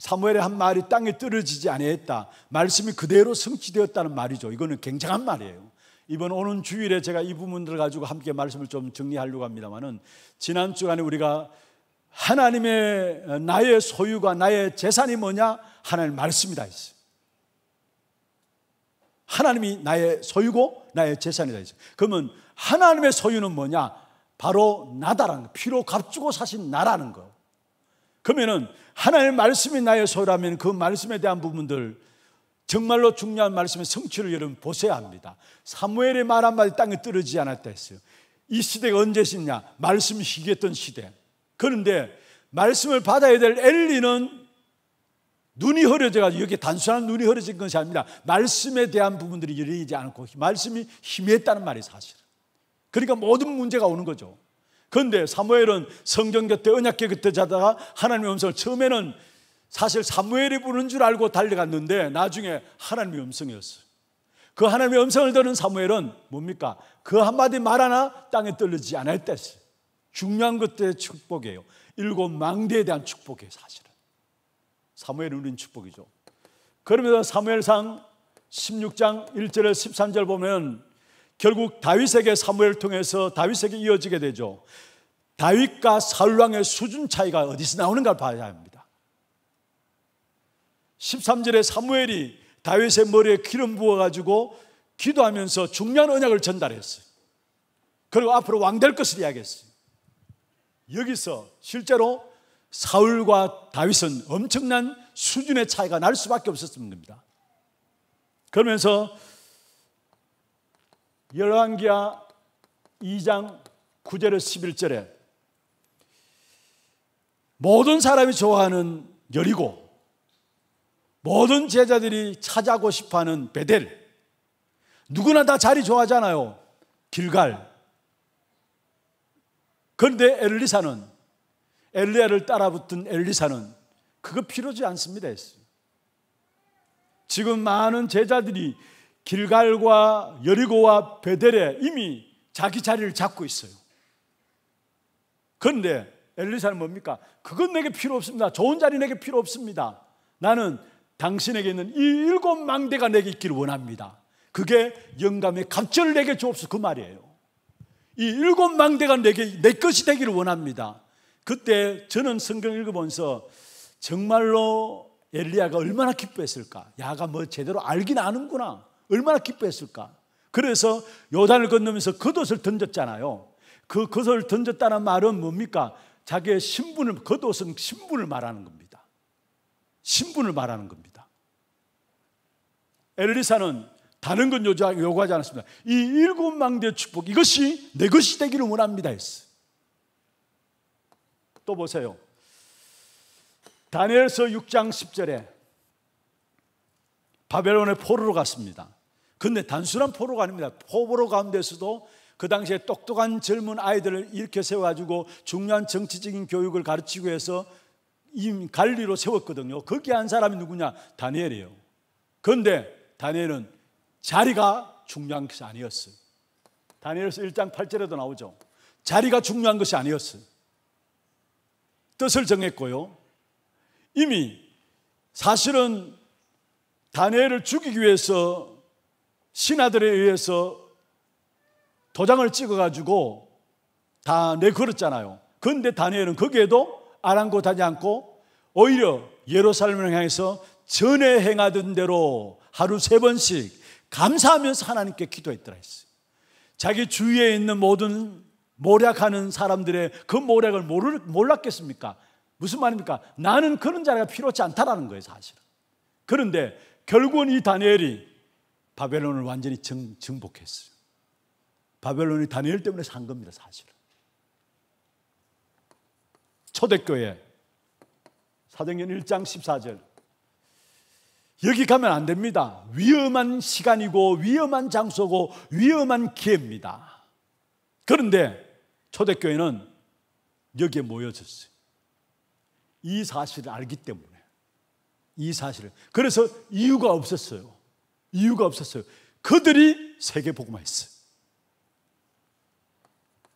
사무엘의 한 말이 땅에 떨어지지 아니했다. 말씀이 그대로 성취되었다는 말이죠. 이거는 굉장한 말이에요. 이번 오는 주일에 제가 이부분들 가지고 함께 말씀을 좀 정리하려고 합니다만은 지난 주간에 우리가 하나님의 나의 소유가 나의 재산이 뭐냐? 하나님 말씀이다 했어요. 하나님이 나의 소유고 나의 재산이다 했어요. 그러면 하나님의 소유는 뭐냐? 바로 나다라는 거. 피로 값주고 사신 나라는 거. 그러면은 하나님의 말씀이 나의 소라면 그 말씀에 대한 부분들 정말로 중요한 말씀의 성취를 여러분 보셔야 합니다. 사무엘의 말 한마디 땅에 떨어지지 않았다 했어요. 이 시대가 언제시냐? 말씀이 희귀했던 시대. 그런데 말씀을 받아야 될 엘리는 눈이 흐려져가지고 이렇게 단순한 눈이 흐려진 것이 아닙니다. 말씀에 대한 부분들이 열리지 않고 말씀이 희미했다는 말이 사실. 그러니까 모든 문제가 오는 거죠. 근데 사무엘은 성전 곁에 언약계 그에 자다가 하나님의 음성을 처음에는 사실 사무엘이 부르는 줄 알고 달려갔는데 나중에 하나님의 음성이었어요. 그 하나님의 음성을 들은 사무엘은 뭡니까? 그 한마디 말 하나 땅에 떨리지 않을 때였어요. 중요한 것들의 축복이에요. 일곱 망대에 대한 축복이에요, 사실은. 사무엘은우린 축복이죠. 그러면서 사무엘상 16장 1절에서 13절 보면 결국 다윗에게 사무엘 을 통해서 다윗에게 이어지게 되죠. 다윗과 사울 왕의 수준 차이가 어디서 나오는가 봐야 합니다. 13절에 사무엘이 다윗의 머리에 기름 부어 가지고 기도하면서 중요한 언약을 전달했어요. 그리고 앞으로 왕 될 것을 이야기했어요. 여기서 실제로 사울과 다윗은 엄청난 수준의 차이가 날 수밖에 없었습니다. 그러면서 열왕기하 2장 9절에서 11절에 모든 사람이 좋아하는 여리고 모든 제자들이 찾아고 싶어하는 베델 누구나 다 자리 좋아하잖아요 길갈 그런데 엘리사는 엘리야를 따라붙은 엘리사는 그거 필요하지 않습니다 했어요 지금 많은 제자들이 길갈과 여리고와 베델에 이미 자기 자리를 잡고 있어요. 그런데 엘리사는 뭡니까? 그건 내게 필요 없습니다. 좋은 자리 내게 필요 없습니다. 나는 당신에게 있는 이 일곱 망대가 내게 있기를 원합니다. 그게 영감의 갑절을 내게 주옵소서 그 말이에요. 이 일곱 망대가 내게 내 것이 되기를 원합니다. 그때 저는 성경 읽어면서 정말로 엘리야가 얼마나 기뻐했을까? 야가 뭐 제대로 알긴 아는구나. 얼마나 기뻐했을까? 그래서 요단을 건너면서 겉옷을 그 던졌잖아요. 그 겉옷을 그 던졌다는 말은 뭡니까? 자기의 신분을, 겉옷은 그 신분을 말하는 겁니다. 신분을 말하는 겁니다. 엘리사는 다른 건 요구하지 않았습니다. 이 일곱 망대의 축복, 이것이 내 것이 되기를 원합니다. 했어또 보세요. 다니엘서 6장 10절에 바벨론의 포로로 갔습니다. 근데 단순한 포로가 아닙니다. 포로 가운데서도 그 당시에 똑똑한 젊은 아이들을 일으켜 세워가지고 중요한 정치적인 교육을 가르치고 해서 임 관리로 세웠거든요. 거기에 한 사람이 누구냐? 다니엘이에요. 그런데 다니엘은 자리가 중요한 것이 아니었어요. 다니엘서 1장 8절에도 나오죠. 자리가 중요한 것이 아니었어요. 뜻을 정했고요. 이미 사실은 다니엘을 죽이기 위해서 신하들에 의해서 도장을 찍어가지고 다 내걸었잖아요. 근데 다니엘은 거기에도 아랑곳하지 않고 오히려 예루살렘을 향해서 전에 행하던 대로 하루 세 번씩 감사하면서 하나님께 기도했더라 했어요. 자기 주위에 있는 모든 모략하는 사람들의 그 모략을 모르, 몰랐겠습니까? 무슨 말입니까? 나는 그런 자리가 필요치 않다라는 거예요, 사실은. 그런데 결국은 이 다니엘이 바벨론을 완전히 정, 정복했어요. 바벨론이 다니엘 때문에 산 겁니다, 사실은. 초대교회 사도행 1장 14절 여기 가면 안 됩니다. 위험한 시간이고 위험한 장소고 위험한 기회입니다. 그런데 초대교회는 여기에 모여졌어요. 이 사실을 알기 때문에 이 사실을 그래서 이유가 없었어요. 이유가 없었어요. 그들이 세계 복음화했어요.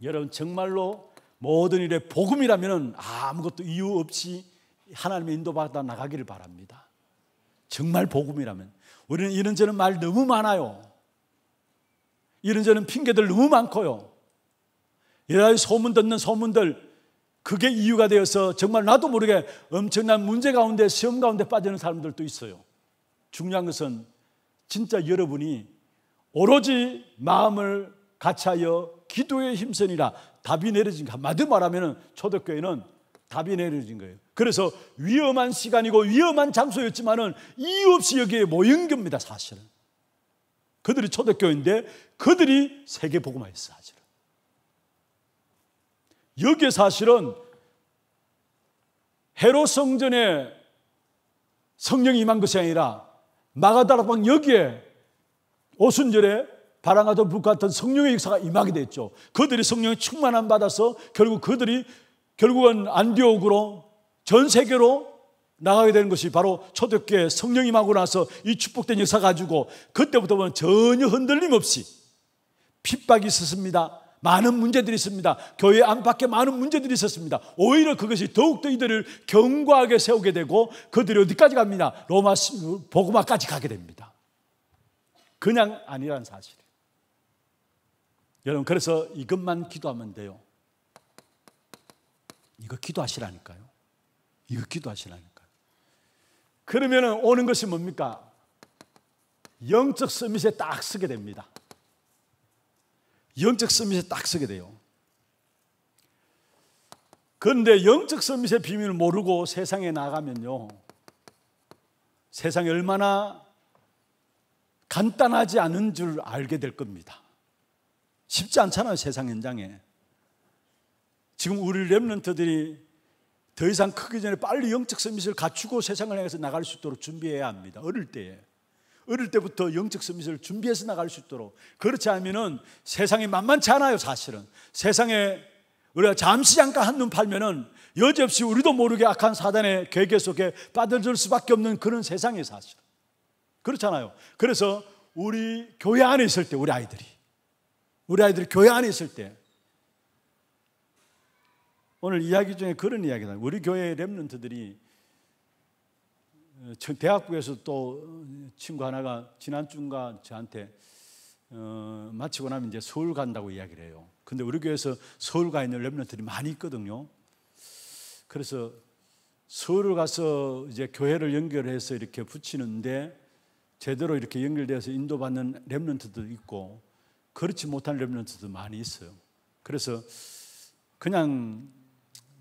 여러분 정말로 모든 일에 복음이라면 아무것도 이유 없이 하나님의 인도받아 나가기를 바랍니다. 정말 복음이라면 우리는 이런저런 말 너무 많아요. 이런저런 핑계들 너무 많고요. 이런 소문 듣는 소문들 그게 이유가 되어서 정말 나도 모르게 엄청난 문제 가운데 시험 가운데 빠지는 사람들도 있어요. 중요한 것은 진짜 여러분이 오로지 마음을 같이하여 기도의 힘선이라 답이 내려진 거마디 말하면 초대교회는 답이 내려진 거예요 그래서 위험한 시간이고 위험한 장소였지만은 이유 없이 여기에 모인 겁니다 사실은 그들이 초대교회인데 그들이 세계복음화였어 사실은 여기에 사실은 헤롯 성전에 성령이 임한 것이 아니라 마가다락방 여기에 오순절에 바람같던 북같은 성령의 역사가 임하게 됐죠. 그들이 성령의 충만함 받아서 결국 그들이 결국은 안디옥으로 전 세계로 나가게 되는 것이 바로 초대교회 성령 임하고 나서 이 축복된 역사 가지고 그때부터 보면 전혀 흔들림 없이 핍박이 있었습니다. 많은 문제들이 있습니다. 교회 안팎에 많은 문제들이 있었습니다. 오히려 그것이 더욱더 이들을 견고하게 세우게 되고 그들이 어디까지 갑니다? 로마 복음화까지 가게 됩니다. 그냥 아니라는 사실. 여러분 그래서 이것만 기도하면 돼요. 이거 기도하시라니까요. 이거 기도하시라니까요. 그러면 오는 것이 뭡니까? 영적 서밋에 딱 쓰게 됩니다. 영적 서밋에 딱 서게 돼요. 그런데 영적 서밋의 비밀을 모르고 세상에 나가면요. 세상이 얼마나 간단하지 않은 줄 알게 될 겁니다. 쉽지 않잖아요, 세상 현장에. 지금 우리 랩런트들이 더 이상 크기 전에 빨리 영적 서밋을 갖추고 세상을 향해서 나갈 수 있도록 준비해야 합니다. 어릴 때에. 어릴 때부터 영적 서밋을 준비해서 나갈 수 있도록 그렇지 않으면 세상이 만만치 않아요 사실은 세상에 우리가 잠시 잠깐 한눈 팔면은 여지없이 우리도 모르게 악한 사단의 괴계 속에 빠져들 수밖에 없는 그런 세상이 사실 그렇잖아요 그래서 우리 교회 안에 있을 때 우리 아이들이 우리 아이들이 교회 안에 있을 때 오늘 이야기 중에 그런 이야기다 우리 교회의 랩런트들이 대학부에서 또 친구 하나가 지난주인가 저한테 어, 마치고 나면 이제 서울 간다고 이야기를 해요. 근데 우리 교회에서 서울 가 있는 레랩넌트들이 많이 있거든요. 그래서 서울을 가서 이제 교회를 연결해서 이렇게 붙이는데 제대로 이렇게 연결돼서 인도받는 레랩넌트도 있고 그렇지 못한 레랩넌트도 많이 있어요. 그래서 그냥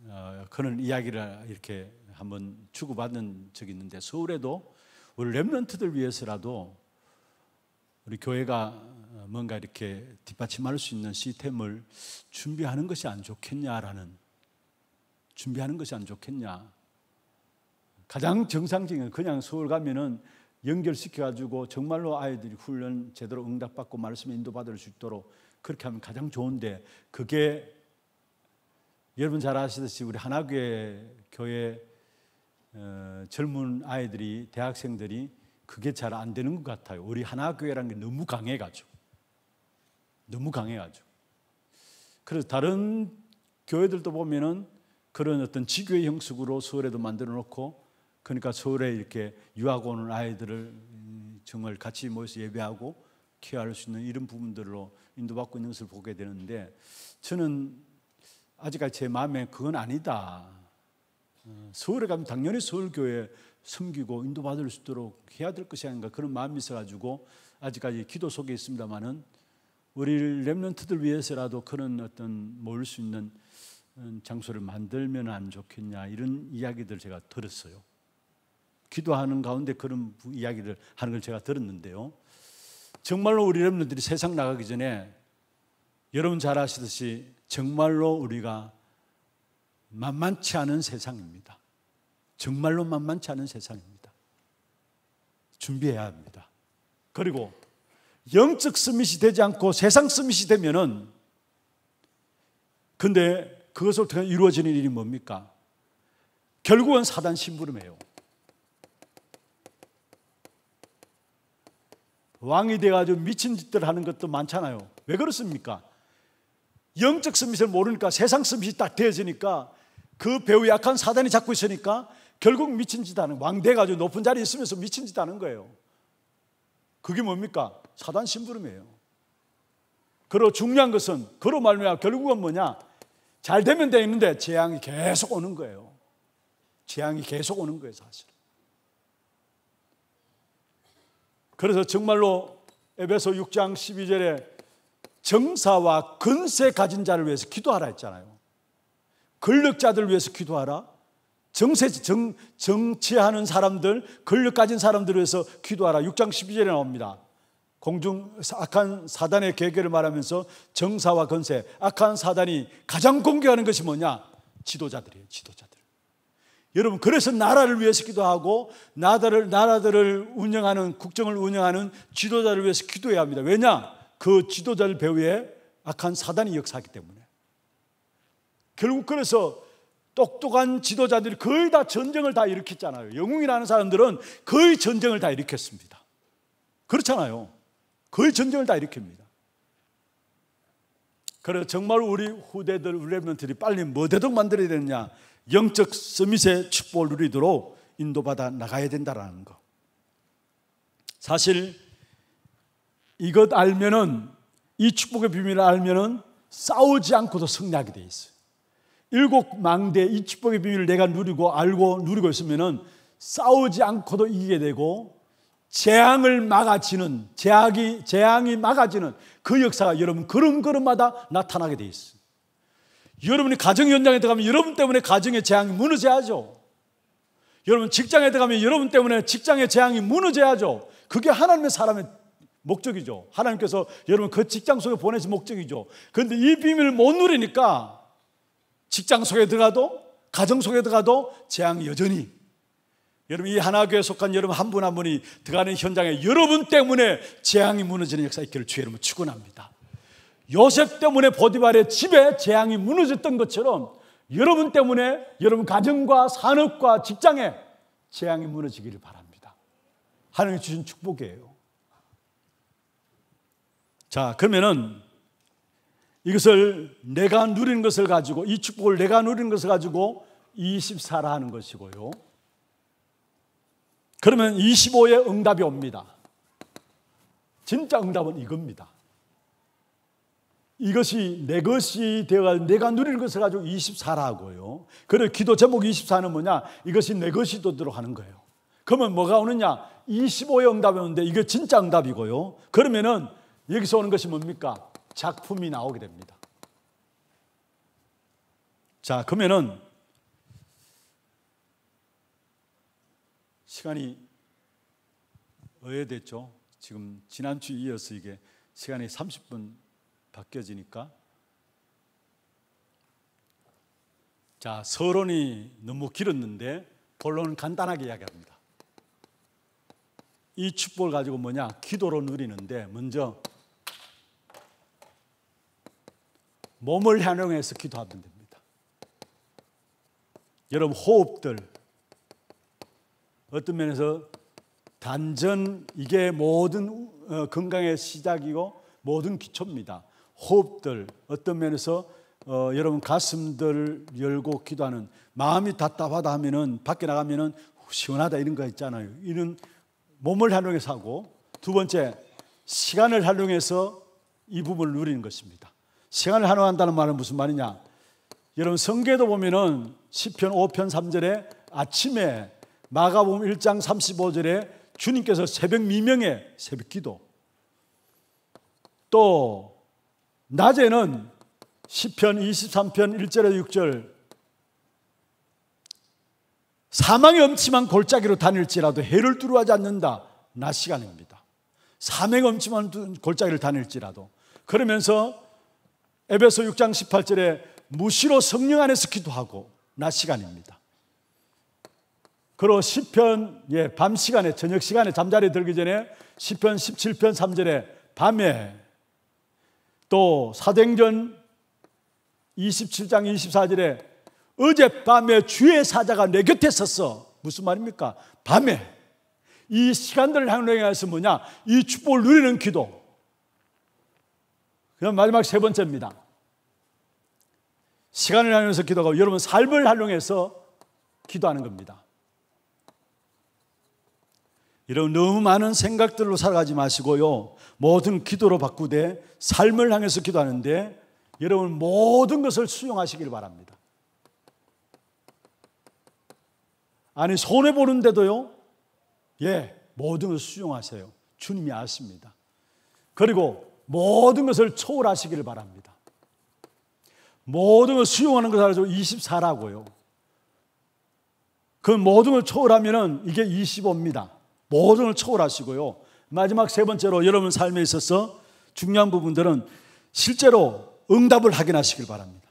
어, 그런 이야기를 이렇게 한번 주고받은 적이 있는데 서울에도 우리 랩런트들 위해서라도 우리 교회가 뭔가 이렇게 뒷받침할 수 있는 시스템을 준비하는 것이 안 좋겠냐라는 준비하는 것이 안 좋겠냐. 가장 정상적인 그냥 서울 가면은 연결시켜 가지고 정말로 아이들이 훈련 제대로 응답받고 말씀에 인도받을 수 있도록 그렇게 하면 가장 좋은데 그게 여러분 잘 아시듯이 우리 하나교회 교회 어, 젊은 아이들이 대학생들이 그게 잘 안 되는 것 같아요. 우리 하나교회라는 게 너무 강해가지고 너무 강해가지고 그래서 다른 교회들도 보면은 그런 어떤 지교의 형식으로 서울에도 만들어 놓고 그러니까 서울에 이렇게 유학 오는 아이들을 음, 정말 같이 모여서 예배하고 케어할 수 있는 이런 부분들로 인도받고 있는 것을 보게 되는데 저는 아직까지 제 마음에 그건 아니다. 서울에 가면 당연히 서울교회 섬기고 인도받을 수 있도록 해야 될 것이 아닌가 그런 마음이 있어가지고 아직까지 기도 속에 있습니다만은 우리 렘런트들 위해서라도 그런 어떤 모을수 있는 음, 장소를 만들면 안 좋겠냐 이런 이야기들 제가 들었어요. 기도하는 가운데 그런 이야기를 하는 걸 제가 들었는데요. 정말로 우리 렘런들이 세상 나가기 전에 여러분 잘 아시듯이 정말로 우리가 만만치 않은 세상입니다. 정말로 만만치 않은 세상입니다. 준비해야 합니다. 그리고 영적 스밋이 되지 않고 세상 스밋이 되면은 근데 그것을 통해 이루어지는 일이 뭡니까? 결국은 사단 심부름이에요. 왕이 돼가지고 미친 짓들 하는 것도 많잖아요. 왜 그렇습니까? 영적 스밋을 모르니까 세상 스밋이 딱 되어지니까 그 배우 약한 사단이 잡고 있으니까 결국 미친 짓 하는 왕돼가지고 높은 자리에 있으면서 미친 짓 하는 거예요. 그게 뭡니까? 사단 심부름이에요. 그러 중요한 것은 그로 말미암아 결국은 뭐냐? 잘 되면 돼 있는데 재앙이 계속 오는 거예요. 재앙이 계속 오는 거예요, 사실. 그래서 정말로 에베소 6장 12절에 정사와 근세 가진 자를 위해서 기도하라 했잖아요. 권력자들 위해서 기도하라. 정세, 정, 정치하는 사람들, 권력 가진 사람들 위해서 기도하라. 6장 12절에 나옵니다. 공중 악한 사단의 계계를 말하면서 정사와 건세, 악한 사단이 가장 공격하는 것이 뭐냐? 지도자들이에요, 지도자들. 여러분, 그래서 나라를 위해서 기도하고, 나라를, 나라들을 운영하는, 국정을 운영하는 지도자를 위해서 기도해야 합니다. 왜냐? 그 지도자를 배후에 악한 사단이 역사하기 때문에. 결국 그래서 똑똑한 지도자들이 거의 다 전쟁을 다 일으켰잖아요. 영웅이라는 사람들은 거의 전쟁을 다 일으켰습니다. 그렇잖아요. 거의 전쟁을 다 일으킵니다. 그래서 정말 우리 후대들, 우리 랩런트들이 빨리 뭐대도 만들어야 되느냐. 영적 서밋의 축복을 누리도록 인도받아 나가야 된다라는 거. 사실 이것 알면은 이 축복의 비밀을 알면은 싸우지 않고도 승리하게 돼 있어요. 일곱 망대 이 축복의 비밀을 내가 누리고 알고 누리고 있으면은 싸우지 않고도 이기게 되고 재앙을 막아지는 재앙이 재앙이 막아지는 그 역사가 여러분 걸음걸음마다 나타나게 돼있어 여러분이 가정 현장에 들어가면 여러분 때문에 가정의 재앙이 무너져야죠. 여러분 직장에 들어가면 여러분 때문에 직장의 재앙이 무너져야죠. 그게 하나님의 사람의 목적이죠. 하나님께서 여러분 그 직장 속에 보내신 목적이죠. 그런데 이 비밀을 못 누리니까 직장 속에 들어가도 가정 속에 들어가도 재앙이 여전히 여러분 이 하나교에 속한 여러분 한 분한 한 분이 들어가는 현장에 여러분 때문에 재앙이 무너지는 역사 있기를 주의 이름으로 축원합니다. 요셉 때문에 보디발의 집에 재앙이 무너졌던 것처럼 여러분 때문에 여러분 가정과 산업과 직장에 재앙이 무너지기를 바랍니다. 하나님이 주신 축복이에요. 자, 그러면은 이것을 내가 누린 것을 가지고 이 축복을 내가 누린 것을 가지고 24라 하는 것이고요. 그러면 25의 응답이 옵니다. 진짜 응답은 이겁니다. 이것이 내 것이 되어가 내가 누리는 것을 가지고 24라고요. 그래 기도 제목 24는 뭐냐? 이것이 내 것이 되도록 하는 거예요. 그러면 뭐가 오느냐? 25의 응답이 오는데 이게 진짜 응답이고요. 그러면은 여기서 오는 것이 뭡니까? 작품이 나오게 됩니다. 자, 그러면은 시간이 어해됐죠? 지금 지난주 이어서 이게 시간이 30분 바뀌어지니까 자, 서론이 너무 길었는데 본론은 간단하게 이야기합니다. 이 축복을 가지고 뭐냐? 기도로 누리는데 먼저 몸을 향해서 기도하면 됩니다. 여러분 호흡들 어떤 면에서 단전 이게 모든 어, 건강의 시작이고 모든 기초입니다. 호흡들 어떤 면에서 어, 여러분 가슴들 열고 기도하는 마음이 답답하다 하면은 밖에 나가면은 시원하다 이런 거 있잖아요. 이런 몸을 활용해서 하고 두 번째 시간을 활용해서 이 부분을 누리는 것입니다. 시간을 한화한다는 말은 무슨 말이냐? 여러분 성계도 보면은 시편 5편 3절에 아침에 마가복음 1장 35절에 주님께서 새벽 미명에 새벽 기도 또 낮에는 시편 23편 1절에 6절 사망의 엄침한 골짜기로 다닐지라도 해를 두루하지 않는다. 낮 시간입니다. 사망의 엄침한 골짜기를 다닐지라도 그러면서 에베소 6장 18절에 무시로 성령 안에서 기도하고 낮 시간입니다. 그리 시편 예, 밤 시간에 저녁 시간에 잠자리 들기 전에 시편 17편 3절에 밤에 또 사도행전 27장 24절에 어젯밤에 주의 사자가 내 곁에 섰어. 무슨 말입니까? 밤에 이 시간들을 향해서 뭐냐? 이 축복을 누리는 기도. 그럼 마지막 세 번째입니다. 시간을 향해서 기도하고 여러분 삶을 활용해서 기도하는 겁니다. 여러 너무 많은 생각들로 살아가지 마시고요. 모든 기도로 바꾸되 삶을 향해서 기도하는데 여러분 모든 것을 수용하시길 바랍니다. 아니 손해 보는데도요. 예, 모든 것을 수용하세요. 주님이 아십니다. 그리고 모든 것을 초월하시기 바랍니다. 모든 걸 수용하는 것을 알아서 24라고요. 그 모든 걸초월하면 이게 25입니다. 모든 걸 초월하시고요. 마지막 세 번째로 여러분 삶에 있어서 중요한 부분들은 실제로 응답을 확인하시길 바랍니다.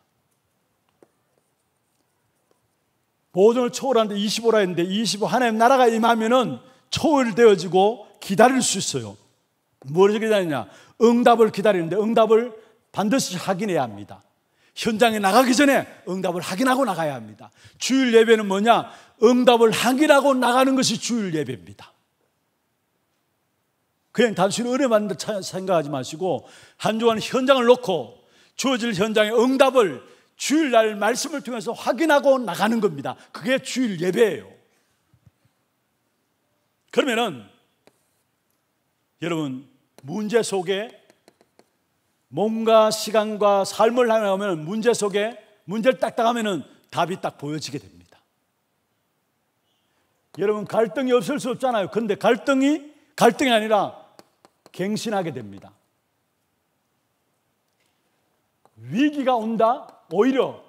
모든 걸 초월하는데 25라 했는데 25 하나님 나라가 임하면은 초월되어지고 기다릴 수 있어요. 뭘 기다리냐? 응답을 기다리는데 응답을 반드시 확인해야 합니다. 현장에 나가기 전에 응답을 확인하고 나가야 합니다. 주일 예배는 뭐냐? 응답을 확인하고 나가는 것이 주일 예배입니다. 그냥 단순히 은혜만 생각하지 마시고 한 주간 현장을 놓고 주어질 현장의 응답을 주일날 말씀을 통해서 확인하고 나가는 겁니다. 그게 주일 예배예요. 그러면은 여러분 문제 속에 몸과 시간과 삶을 하면 문제 속에 문제를 딱딱하면 답이 딱 보여지게 됩니다. 여러분 갈등이 없을 수 없잖아요. 근데 갈등이 갈등이 아니라 갱신하게 됩니다. 위기가 온다 오히려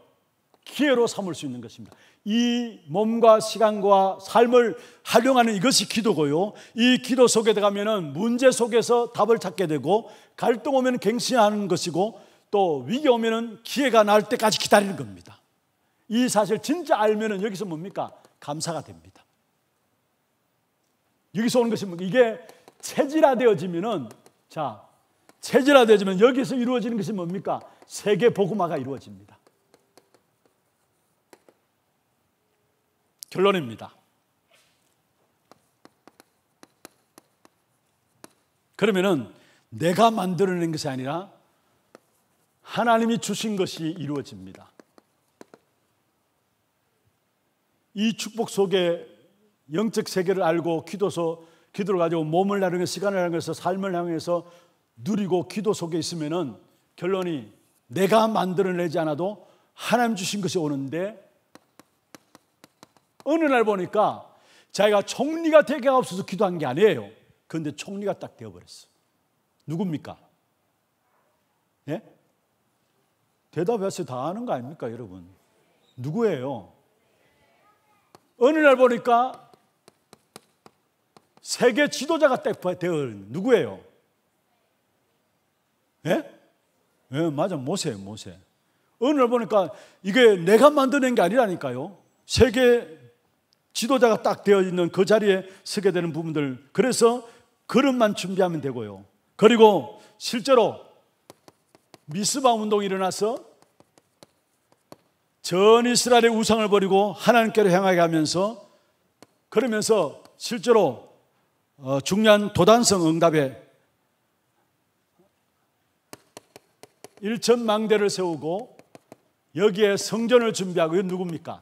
기회로 삼을 수 있는 것입니다. 이 몸과 시간과 삶을 활용하는 이것이 기도고요. 이 기도 속에 들어가면 문제 속에서 답을 찾게 되고 갈등 오면 갱신하는 것이고 또 위기 오면 기회가 날 때까지 기다리는 겁니다. 이 사실 진짜 알면 여기서 뭡니까? 감사가 됩니다. 여기서 오는 것이 뭡니까? 이게 체질화되어지면 자, 체질화되어지면 여기서 이루어지는 것이 뭡니까? 세계 복음화가 이루어집니다. 결론입니다. 그러면은 내가 만들어낸 것이 아니라 하나님이 주신 것이 이루어집니다. 이 축복 속에 영적 세계를 알고 기도서 기도를 가지고 몸을 나르는 시간을 향해서 삶을 향해서 누리고 기도 속에 있으면은 결론이 내가 만들어내지 않아도 하나님 주신 것이 오는데 어느 날 보니까 자기가 총리가 되게 없어서 기도한 게 아니에요. 그런데 총리가 딱 되어버렸어. 누굽니까? 예? 대답해서 다 아는 거 아닙니까, 여러분? 누구예요? 어느 날 보니까 세계 지도자가 딱 되어 누구예요? 예? 예, 맞아. 모세예요, 모세. 어느 날 보니까 이게 내가 만들어낸 게 아니라니까요. 세계 지도자가 딱 되어 있는 그 자리에 서게 되는 부분들. 그래서 그릇만 준비하면 되고요. 그리고 실제로 미스바 운동이 일어나서 전 이스라엘의 우상을 버리고 하나님께로 향하게 하면서 그러면서 실제로 어, 중요한 도단성 응답에 1천망대를 세우고 여기에 성전을 준비하고 누굽니까?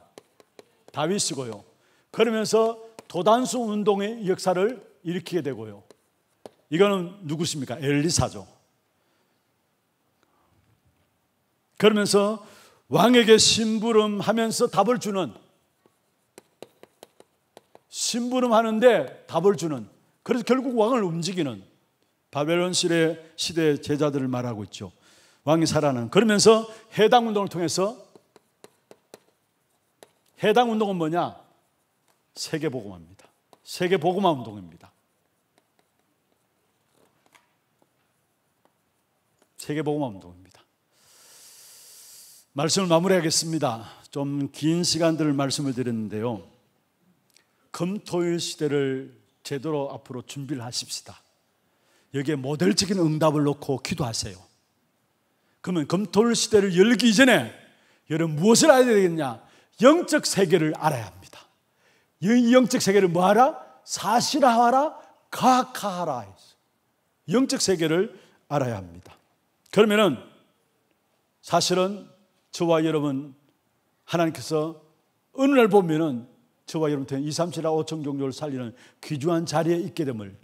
다윗이고요. 그러면서 도단수 운동의 역사를 일으키게 되고요. 이거는 누구십니까? 엘리사죠. 그러면서 왕에게 심부름 하면서 답을 주는 심부름 하는데 답을 주는 그래서 결국 왕을 움직이는 바벨론 시대 의 제자들을 말하고 있죠. 왕이 살아는 그러면서 해당 운동을 통해서 해당 운동은 뭐냐? 세계 보고화입니다 세계 복음화 운동입니다. 세계 복음화 운동입니다. 말씀을 마무리하겠습니다. 좀 긴 시간들을 말씀을 드렸는데요. 금토일 시대를 제대로 앞으로 준비를 하십시다. 여기에 모델적인 응답을 놓고 기도하세요. 그러면 금토일 시대를 열기 전에 여러분 무엇을 알아야 되겠냐? 영적 세계를 알아야 합니다. 영적 세계를 뭐하라? 사실화하라, 과학하라 영적 세계를 알아야 합니다. 그러면은 사실은 저와 여러분 하나님께서 어느 날 보면은 저와 여러분한테 2, 3, 7, 5, 5천 종교를 살리는 귀중한 자리에 있게 됨을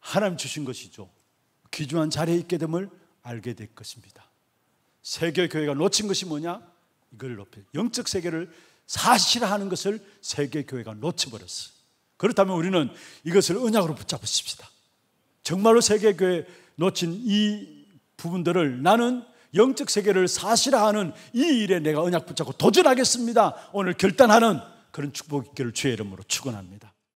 하나님 주신 것이죠. 귀중한 자리에 있게 됨을 알게 될 것입니다. 세계 교회가 놓친 것이 뭐냐? 이걸 높여 영적 세계를 사실화하는 것을 세계 교회가 놓쳐버렸어. 그렇다면 우리는 이것을 언약으로 붙잡으십시다. 정말로 세계 교회 놓친 이 부분들을 나는 영적 세계를 사실화하는 이 일에 내가 언약 붙잡고 도전하겠습니다. 오늘 결단하는 그런 축복 있기를 주의 이름으로 축원합니다.